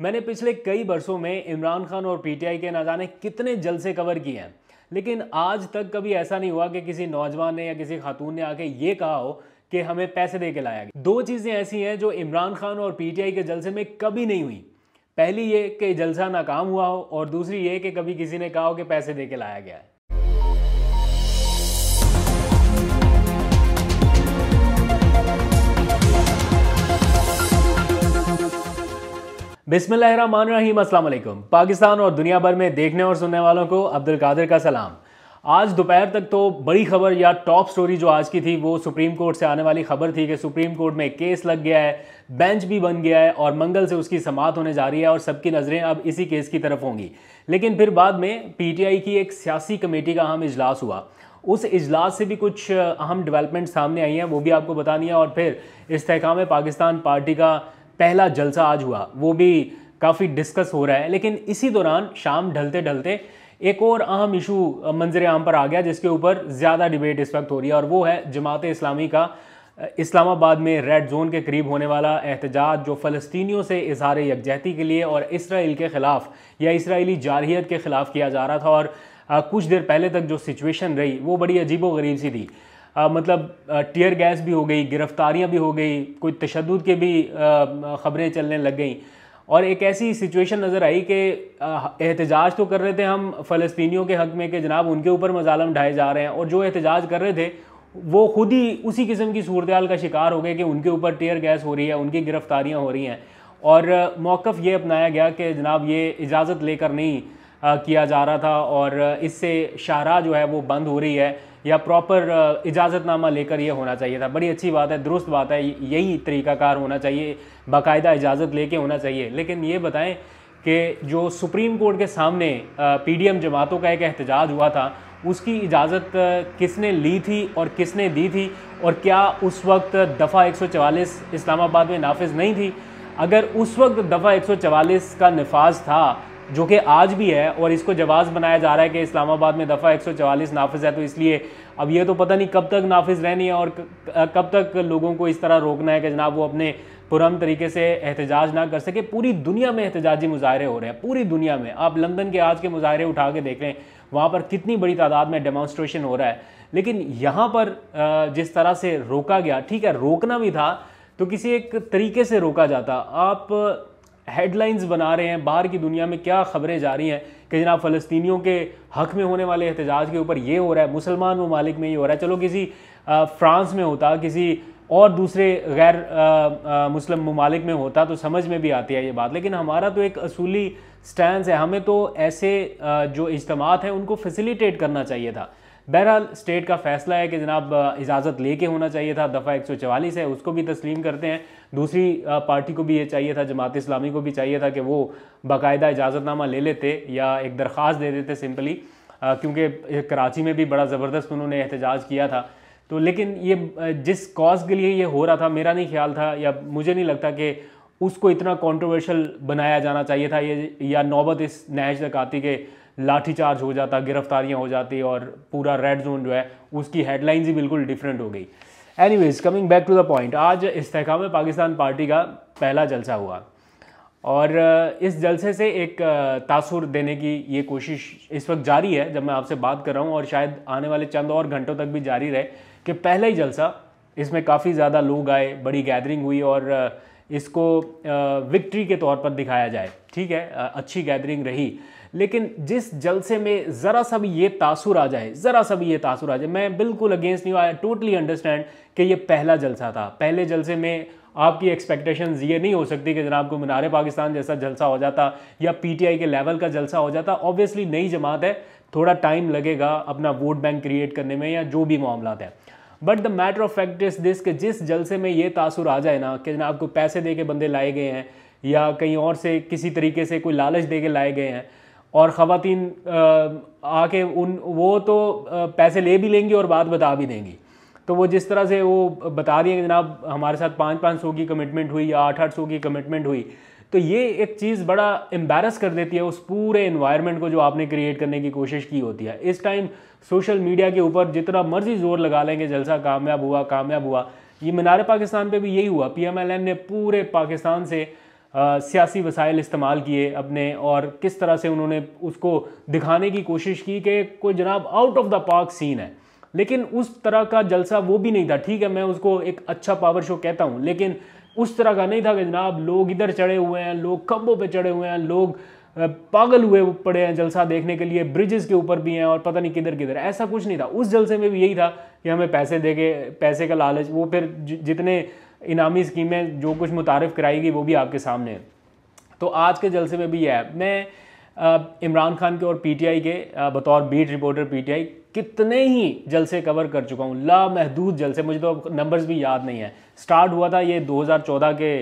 मैंने पिछले कई वर्षों में इमरान खान और पीटीआई के ना जाने कितने जलसे कवर किए हैं लेकिन आज तक कभी ऐसा नहीं हुआ कि किसी नौजवान ने या किसी खातून ने आके ये कहा हो कि हमें पैसे दे के लाया गया दो चीज़ें ऐसी हैं जो इमरान खान और पीटीआई के जलसे में कभी नहीं हुई पहली ये कि जलसा नाकाम हुआ हो और दूसरी ये कि कभी किसी ने कहा हो कि पैसे दे के लाया गया है बिस्मिल्लाहिर्रहमानिर्रहीम अस्सलाम वालेकुम पाकिस्तान और दुनिया भर में देखने और सुनने वालों को अब्दुल कादिर का सलाम आज दोपहर तक तो बड़ी खबर या टॉप स्टोरी जो आज की थी वो सुप्रीम कोर्ट से आने वाली खबर थी कि सुप्रीम कोर्ट में केस लग गया है बेंच भी बन गया है और मंगल से उसकी समात होने जा रही है और सबकी नज़रें अब इसी केस की तरफ होंगी लेकिन फिर बाद में पीटीआई की एक सियासी कमेटी का अहम इजलास हुआ उस इजलास से भी कुछ अहम डेवलपमेंट सामने आई हैं वो भी आपको बतानी है और फिर इसकाम पाकिस्तान पार्टी का पहला जलसा आज हुआ वो भी काफ़ी डिस्कस हो रहा है लेकिन इसी दौरान शाम ढलते ढलते एक और अहम इशू मंजर आम पर आ गया जिसके ऊपर ज़्यादा डिबेट इस वक्त हो रही है और वो है जमात इस्लामी का इस्लामाबाद में रेड जोन के करीब होने वाला एहतजाज जो फ़लस्तियों से इजहार यकजहती के लिए और इसराइल के ख़िलाफ़ या इसराइली जारहीत के ख़िलाफ़ किया जा रहा था और कुछ देर पहले तक जो सिचुएशन रही वो बड़ी अजीब गरीब सी थी आ, मतलब टीयर गैस भी हो गई गिरफ्तारियां भी हो गई कोई तशद के भी ख़बरें चलने लग गई और एक ऐसी सिचुएशन नज़र आई कि एहतजाज तो कर रहे थे हम फलस्तियों के हक़ में कि जनाब उनके ऊपर मजालम ढाए जा रहे हैं और जो एहतजाज कर रहे थे वो खुद ही उसी किस्म की सूरत का शिकार हो गए कि उनके ऊपर टीयर गैस हो रही है उनकी गिरफ़्तारियाँ हो रही हैं और मौक़ ये अपनाया गया कि जनाब ये इजाज़त लेकर नहीं आ, किया जा रहा था और इससे शाहरा जो है वो बंद हो रही है या प्रॉपर uh, इजाज़तनामा लेकर ये होना चाहिए था बड़ी अच्छी बात है दुरुस्त बात है यही तरीकाकार होना चाहिए बाकायदा इजाज़त लेके होना चाहिए लेकिन ये बताएं कि जो सुप्रीम कोर्ट के सामने uh, पीडीएम जमातों का एक एहतजाज हुआ था उसकी इजाज़त uh, किसने ली थी और किसने दी थी और क्या उस वक्त दफ़ा चवालीस इस्लामाबाद में नाफिज नहीं थी अगर उस वक्त दफ़ा चवालीस का नफाज था जो कि आज भी है और इसको जवाज़ बनाया जा रहा है कि इस्लामाबाद में दफ़ा 144 नाफिज है तो इसलिए अब ये तो पता नहीं कब तक नाफिज रहनी है और कब तक लोगों को इस तरह रोकना है कि जनाब वो अपने पुरम तरीके से एहतजाज ना कर सके पूरी दुनिया में एहतजाजी मुजाहरे हो रहे हैं पूरी दुनिया में आप लंदन के आज के मुजाहरे उठा के देख रहे हैं वहाँ पर कितनी बड़ी तादाद में डेमॉन्स्ट्रेशन हो रहा है लेकिन यहाँ पर जिस तरह से रोका गया ठीक है रोकना भी था तो किसी एक तरीके से रोका जाता आप हेडलाइंस बना रहे हैं बाहर की दुनिया में क्या खबरें जा रही हैं कि जनाब फ़लस्तियों के हक़ में होने वाले एहतजाज के ऊपर ये हो रहा है मुसलमान ममालिक में ये हो रहा है चलो किसी फ्रांस में होता किसी और दूसरे गैर मुस्लिम ममालिक में होता तो समझ में भी आती है ये बात लेकिन हमारा तो एक असूली स्टैंड है हमें तो ऐसे आ, जो इज्तम हैं उनको फैसिलिटेट करना चाहिए था बहरहाल स्टेट का फैसला है कि जनाब इजाज़त लेके होना चाहिए था दफ़ा एक है उसको भी तस्लीम करते हैं दूसरी पार्टी को भी ये चाहिए था जमात इस्लामी को भी चाहिए था कि वो बाकायदा इजाज़तनामा ले लेते या एक दरख्वास्त दे देते सिंपली क्योंकि कराची में भी बड़ा ज़बरदस्त उन्होंने एहतजाज किया था तो लेकिन ये जिस कॉज के लिए ये हो रहा था मेरा नहीं ख्याल था या मुझे नहीं लगता कि उसको इतना कंट्रोवर्शियल बनाया जाना चाहिए था ये या नौबत इस नहज तक आती के लाठीचार्ज हो जाता गिरफ्तारियाँ हो जाती और पूरा रेड जोन जो है उसकी हेडलाइंस ही बिल्कुल डिफरेंट हो गई anyways coming back to the point आज इस्तेकाम पाकिस्तान पार्टी का पहला जलसा हुआ और इस जलसे से एक तासुर देने की ये कोशिश इस वक्त जारी है जब मैं आपसे बात कर रहा हूँ और शायद आने वाले चंद और घंटों तक भी जारी रहे कि पहला ही जलसा इसमें काफ़ी ज़्यादा लोग आए बड़ी गैदरिंग हुई और इसको विक्ट्री के तौर पर दिखाया जाए ठीक है अच्छी गैदरिंग रही लेकिन जिस जलसे में ज़रा सा भी ये तासुर आ जाए ज़रा सा भी ये तासुर आ जाए मैं बिल्कुल अगेंस्ट नहीं आया टोटली अंडरस्टैंड कि ये पहला जलसा था पहले जलसे में आपकी एक्सपेक्टेशन ये नहीं हो सकती कि जनाब को मीनार पाकिस्तान जैसा जलसा हो जाता या पीटीआई के लेवल का जलसा हो जाता ऑब्वियसली नई जमात है थोड़ा टाइम लगेगा अपना वोट बैंक क्रिएट करने में या जो भी मामला है but the matter of fact is this कि जिस जलसे में ये तासुर आ जाए ना कि जनाब आपको पैसे दे के बंदे लाए गए हैं या कहीं और से किसी तरीके से कोई लालच दे के लाए गए हैं और ख़वान आके उन वो तो पैसे ले भी लेंगी और बात बता भी देंगी तो वो जिस तरह से वो बता रही है कि जनाब हमारे साथ पाँच पाँच सौ की कमिटमेंट हुई या आठ आठ सौ की कमिटमेंट हुई तो ये एक चीज़ बड़ा एम्बेरस कर देती है उस पूरे इन्वायरमेंट को जो आपने क्रिएट करने की कोशिश की होती है इस टाइम सोशल मीडिया के ऊपर जितना मर्जी जोर लगा लेंगे जलसा कामयाब हुआ कामयाब हुआ ये मीनार पाकिस्तान पे भी यही हुआ पीएमएलएन ने पूरे पाकिस्तान से सियासी वसाइल इस्तेमाल किए अपने और किस तरह से उन्होंने उसको दिखाने की कोशिश की कि कोई जनाब out of the park scene है लेकिन उस तरह का जलसा वो भी नहीं था ठीक है मैं उसको एक अच्छा पावर शो कहता हूँ लेकिन उस तरह का नहीं था कि जनाब लोग इधर चढ़े हुए हैं लोग खम्बों पर चढ़े हुए हैं लोग पागल हुए पड़े हैं जलसा देखने के लिए ब्रिजेस के ऊपर भी हैं और पता नहीं किधर किधर ऐसा कुछ नहीं था उस जलसे में भी यही था कि हमें पैसे दे के पैसे का लालच वो फिर जितने इनामी स्कीमें जो कुछ मुतारफ़ कराई गई वो भी आपके सामने तो आज के जलसे में भी यह है मैं इमरान खान के और पीटीआई के बतौर बीट रिपोर्टर पीटीआई कितने ही जलसे कवर कर चुका हूँ लामहदूद जलसे मुझे तो नंबर्स भी याद नहीं है स्टार्ट हुआ था ये 2014 के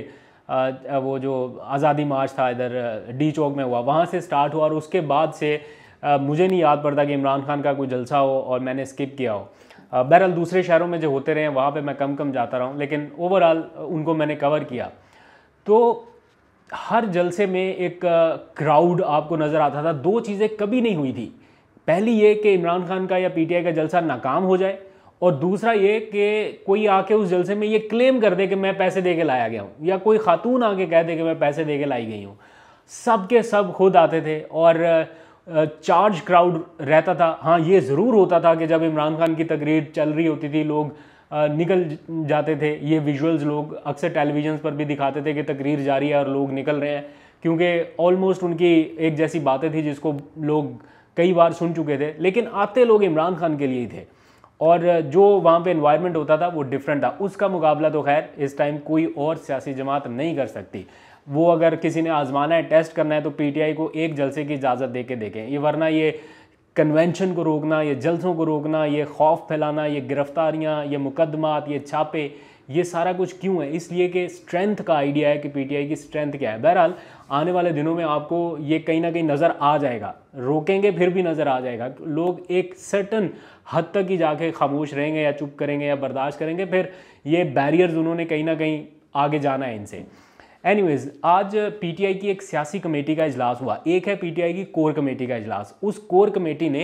वो जो आज़ादी मार्च था इधर डी चौक में हुआ वहाँ से स्टार्ट हुआ और उसके बाद से मुझे नहीं याद पड़ता कि इमरान खान का कोई जलसा हो और मैंने स्किप किया हो बहरहाल दूसरे शहरों में जो होते रहे हैं वहाँ पर मैं कम कम जाता रहा हूँ लेकिन ओवरऑल उनको मैंने कवर किया तो हर जलसे में एक क्राउड आपको नज़र आता था दो चीज़ें कभी नहीं हुई थी पहली ये कि इमरान खान का या पीटीआई का जलसा नाकाम हो जाए और दूसरा ये कि कोई आके उस जलसे में ये क्लेम कर दे कि मैं पैसे दे के लाया गया हूँ या कोई खातून आके कह दे कि मैं पैसे दे के लाई गई हूँ सब के सब खुद आते थे और चार्ज क्राउड रहता था हाँ ये ज़रूर होता था कि जब इमरान खान की तकरीर चल रही होती थी लोग निकल जाते थे ये विजुअल्स लोग अक्सर टेलीविजन पर भी दिखाते थे कि तकरीर जारी है और लोग निकल रहे हैं क्योंकि ऑलमोस्ट उनकी एक जैसी बातें थी जिसको लोग कई बार सुन चुके थे लेकिन आते लोग इमरान खान के लिए ही थे और जो वहाँ पे इन्वायरमेंट होता था वो डिफरेंट था उसका मुकाबला तो खैर इस टाइम कोई और सियासी जमात नहीं कर सकती वो अगर किसी ने आजमाना है टेस्ट करना है तो पीटीआई को एक जलसे की इजाज़त दे के देखें ये वरना ये कन्वेंशन को रोकना ये जलसों को रोकना ये खौफ फैलाना ये गिरफ्तारियाँ ये मुकदमात ये छापे ये सारा कुछ क्यों है इसलिए कि स्ट्रेंथ का आइडिया है कि पीटीआई की स्ट्रेंथ क्या है बहरहाल आने वाले दिनों में आपको ये कहीं ना कहीं नज़र आ जाएगा रोकेंगे फिर भी नज़र आ जाएगा लोग एक सर्टन हद तक ही जाके खामोश रहेंगे या चुप करेंगे या बर्दाश्त करेंगे फिर ये बैरियर्स उन्होंने कहीं ना कहीं आगे जाना है इनसे एनीवेज आज पीटीआई की एक सियासी कमेटी का इजलास हुआ एक है पीटीआई की कोर कमेटी का इजलास उस कोर कमेटी ने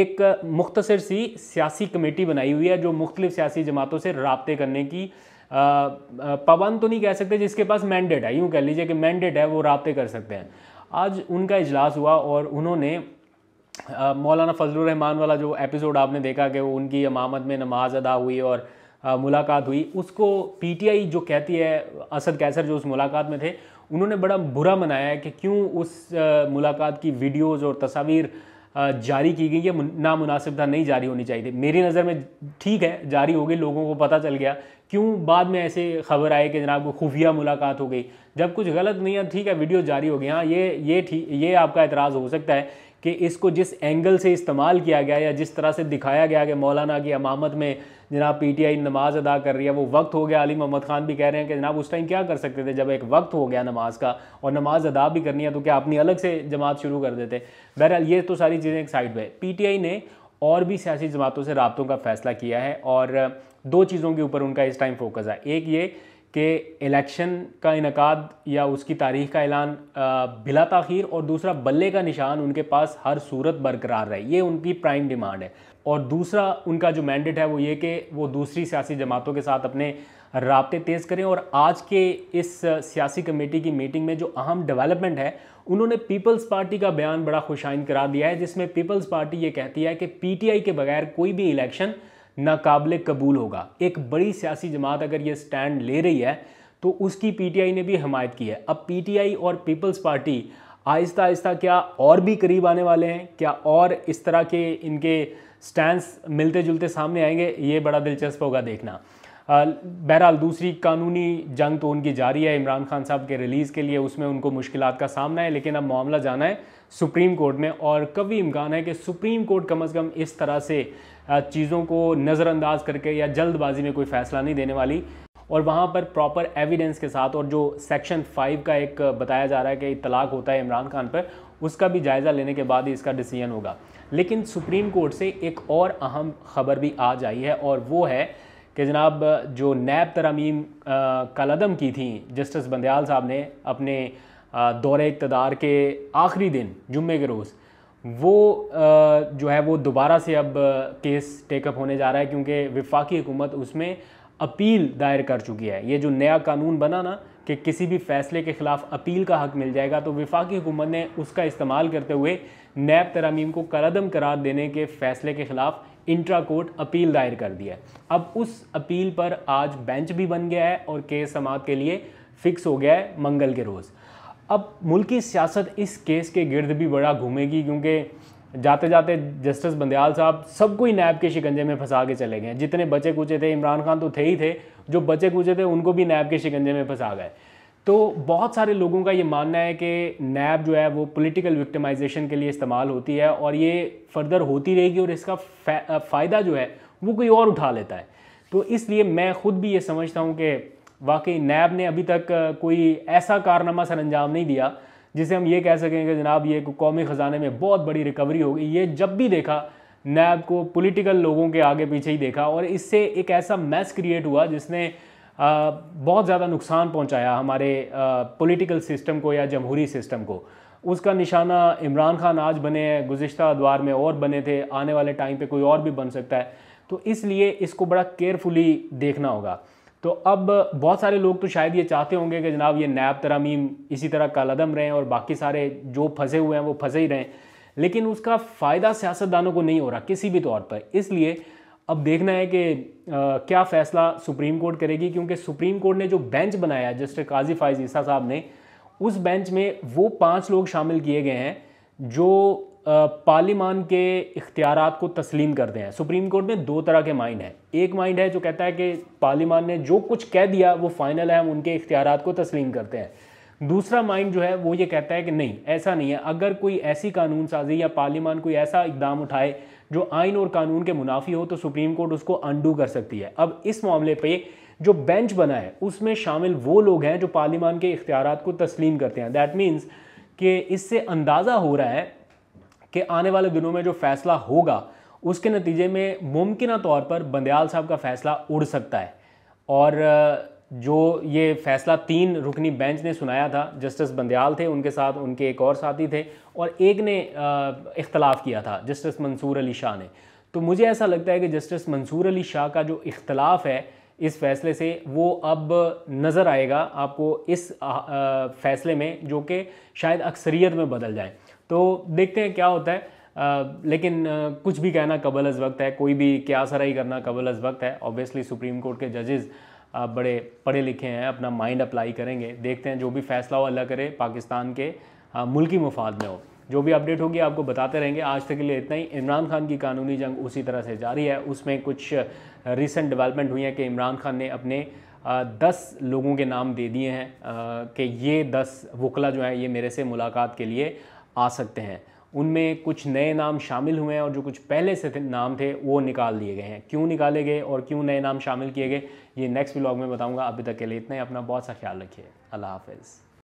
एक मुख्तसर सी सियासी कमेटी बनाई हुई है जो मुख्तलिफ सियासी जमातों से रबते करने की पवन तो नहीं कह सकते जिसके पास मैंडेट है यूँ कह लीजिए कि मैंडेट है वो रबते कर सकते हैं आज उनका इजलास हुआ और उन्होंने मौलाना फजल रहमान वाला जो एपिसोड आपने देखा कि उनकी अमामत में नमाज़ अदा हुई और मुलाकात हुई उसको पीटीआई जो कहती है असद कैसर जो उस मुलाकात में थे उन्होंने बड़ा बुरा मनाया है कि क्यों उस मुलाकात की वीडियोज़ और तस्वीर जारी की गई ये नामनासिब था नहीं जारी होनी चाहिए थी मेरी नज़र में ठीक है जारी हो गई लोगों को पता चल गया क्यों बाद में ऐसे खबर आए कि जनाब को खुफिया मुलाकात हो गई जब कुछ गलत नहीं है ठीक है वीडियो जारी हो गई हाँ ये ये ठीक ये आपका एतराज़ हो सकता है कि इसको जिस एंगल से इस्तेमाल किया गया या जिस तरह से दिखाया गया कि मौलाना की अमामत में जनाब पीटीआई नमाज अदा कर रही है वो वक्त हो गया अली मोहम्मद खान भी कह रहे हैं कि जनाब उस टाइम क्या कर सकते थे जब एक वक्त हो गया नमाज का और नमाज अदा भी करनी है तो क्या अपनी अलग से जमात शुरू कर देते बहरहाल ये तो सारी चीज़ें एक साइड पर पी ने और भी सियासी जमातों से रबतों का फैसला किया है और दो चीज़ों के ऊपर उनका इस टाइम फोकस है एक ये कि इलेक्शन का इनका या उसकी तारीख का ऐलान बिला तखीर और दूसरा बल्ले का निशान उनके पास हर सूरत बरकरार रहे ये उनकी प्राइम डिमांड है और दूसरा उनका जो मैंडेट है वो ये कि वो दूसरी सियासी जमातों के साथ अपने रबते तेज़ करें और आज के इस सियासी कमेटी की मीटिंग में जो अहम डेवलपमेंट है उन्होंने पीपल्स पार्टी का बयान बड़ा खुशाइन करा दिया है जिसमें पीपल्स पार्टी ये कहती है कि पीटीआई के बगैर कोई भी इलेक्शन नाकबले कबूल होगा एक बड़ी सियासी जमात अगर ये स्टैंड ले रही है तो उसकी पीटीआई ने भी हमायत की है अब पीटीआई और पीपल्स पार्टी आहिस्ता आहिस्ता क्या और भी करीब आने वाले हैं क्या और इस तरह के इनके स्टैंड मिलते जुलते सामने आएंगे ये बड़ा दिलचस्प होगा देखना बहरहाल दूसरी कानूनी जंग तो उनकी जारी है इमरान खान साहब के रिलीज़ के लिए उसमें उनको मुश्किल का सामना है लेकिन अब मामला जाना है सुप्रीम कोर्ट में और कभी इम्कान है कि सुप्रीम कोर्ट कम अज़ कम इस तरह से चीज़ों को नज़रअंदाज करके या जल्दबाजी में कोई फैसला नहीं देने वाली और वहाँ पर प्रॉपर एविडेंस के साथ और जो सेक्शन फाइव का एक बताया जा रहा है कि इतलाक होता है इमरान खान पर उसका भी जायज़ा लेने के बाद ही इसका डिसीजन होगा लेकिन सुप्रीम कोर्ट से एक और अहम खबर भी आ जाई है और वो है कि जनाब जो नैब तरमीम कलदम की थी जस्टिस बंदयाल साहब ने अपने दौरे इकतदार के आखिरी दिन जुम्मे के रोज़ वो जो है वो दोबारा से अब केस टेकअप होने जा रहा है क्योंकि विफाकी हुकूमत उसमें अपील दायर कर चुकी है ये जो नया कानून बना ना कि किसी भी फैसले के ख़िलाफ़ अपील का हक मिल जाएगा तो विफाकी हुकूमत ने उसका इस्तेमाल करते हुए नैब तरामीम को करदम करार देने के फैसले के ख़िलाफ़ इंट्रा कोर्ट अपील दायर कर दिया है अब उस अपील पर आज बेंच भी बन गया है और केस समात के लिए फिक्स हो गया है मंगल के रोज़ अब मुल्क की सियासत इस केस के गिर्द भी बड़ा घूमेगी क्योंकि जाते जाते जस्टिस बंदयाल साहब सबको ही नैब के शिकंजे में फंसा के चले गए जितने बचे कूचे थे इमरान खान तो थे ही थे जो बचे कूचे थे उनको भी नैब के शिकंजे में फंसा गए तो बहुत सारे लोगों का ये मानना है कि नैब जो है वो पॉलिटिकल विक्टिमाइजेशन के लिए इस्तेमाल होती है और ये फर्दर होती रहेगी और इसका फ़ायदा जो है वो कोई और उठा लेता है तो इसलिए मैं ख़ुद भी ये समझता हूँ कि वाकई नैब ने अभी तक कोई ऐसा कारनामा सर अंजाम नहीं दिया जिसे हम ये कह सकें कि जनाब ये कौमी ख़जाने में बहुत बड़ी रिकवरी हो गई ये जब भी देखा नैब को पॉलिटिकल लोगों के आगे पीछे ही देखा और इससे एक ऐसा मैस क्रिएट हुआ जिसने आ, बहुत ज़्यादा नुकसान पहुंचाया हमारे पॉलिटिकल सिस्टम को या जमहूरी सिस्टम को उसका निशाना इमरान खान आज बने हैं गुज्त अदवार में और बने थे आने वाले टाइम पे कोई और भी बन सकता है तो इसलिए इसको बड़ा केयरफुली देखना होगा तो अब बहुत सारे लोग तो शायद ये चाहते होंगे कि जनाब ये नैब तरामीम इसी तरह कालदम रहें और बाकी सारे जो फंसे हुए हैं वो फंसे ही रहें लेकिन उसका फ़ायदा सियासतदानों को नहीं हो रहा किसी भी तौर पर इसलिए अब देखना है कि आ, क्या फ़ैसला सुप्रीम कोर्ट करेगी क्योंकि सुप्रीम कोर्ट ने जो बेंच बनाया जस्टिस काजी फायज ईसा साहब ने उस बेंच में वो पाँच लोग शामिल किए गए हैं जो पार्लीमान के इख्तियार को तस्लीम करते हैं सुप्रीम कोर्ट में दो तरह के माइंड हैं एक माइंड है जो कहता है कि पार्लीमान ने जो कुछ कह दिया वो फाइनल है हम उनके इख्तियार को तस्लीम करते हैं दूसरा माइंड जो है वो ये कहता है कि नहीं ऐसा नहीं है अगर कोई ऐसी कानून साजी या पार्लीमान कोई ऐसा इकदाम उठाए जो आइन और कानून के मुनाफी हो तो सुप्रीम कोर्ट उसको अंडू कर सकती है अब इस मामले पर जो बेंच बना है उसमें शामिल वो लोग हैं जो पार्लीमान के इख्तियार को तस्लीम करते हैं दैट मीन्स कि इससे अंदाज़ा हो रहा है कि आने वाले दिनों में जो फैसला होगा उसके नतीजे में मुमकिन तौर पर बंदयाल साहब का फैसला उड़ सकता है और जो ये फैसला तीन रुकनी बेंच ने सुनाया था जस्टिस बंदयाल थे उनके साथ उनके एक और साथी थे और एक ने इख्तलाफ किया था जस्टिस मंसूर अली शाह ने तो मुझे ऐसा लगता है कि जस्टिस मंसूर अली शाह का जो इख्तलाफ है इस फैसले से वो अब नज़र आएगा आपको इस फैसले में जो कि शायद अक्सरियत में बदल जाए तो देखते हैं क्या होता है आ, लेकिन आ, कुछ भी कहना कबल अज वक्त है कोई भी क्या सराई करना कबल अज वक्त है ऑब्वियसली सुप्रीम कोर्ट के जजेज़ बड़े पढ़े लिखे हैं अपना माइंड अप्लाई करेंगे देखते हैं जो भी फैसला हो अल्लाह करे पाकिस्तान के मुल्की मफाद में हो जो भी अपडेट होगी आपको बताते रहेंगे आज तक के लिए इतना ही इमरान खान की कानूनी जंग उसी तरह से जारी है उसमें कुछ रिसेंट डेवलपमेंट हुई है कि इमरान खान ने अपने दस लोगों के नाम दे दिए हैं कि ये दस वकला जो हैं ये मेरे से मुलाकात के लिए आ सकते हैं उनमें कुछ नए नाम शामिल हुए हैं और जो कुछ पहले से थे, नाम थे वो निकाल दिए गए हैं क्यों निकाले गए और क्यों नए नाम शामिल किए गए ये नेक्स्ट व्लॉग में बताऊंगा अभी तक के लिए इतना ही अपना बहुत सा ख्याल रखिए अल्लाह हाफिज़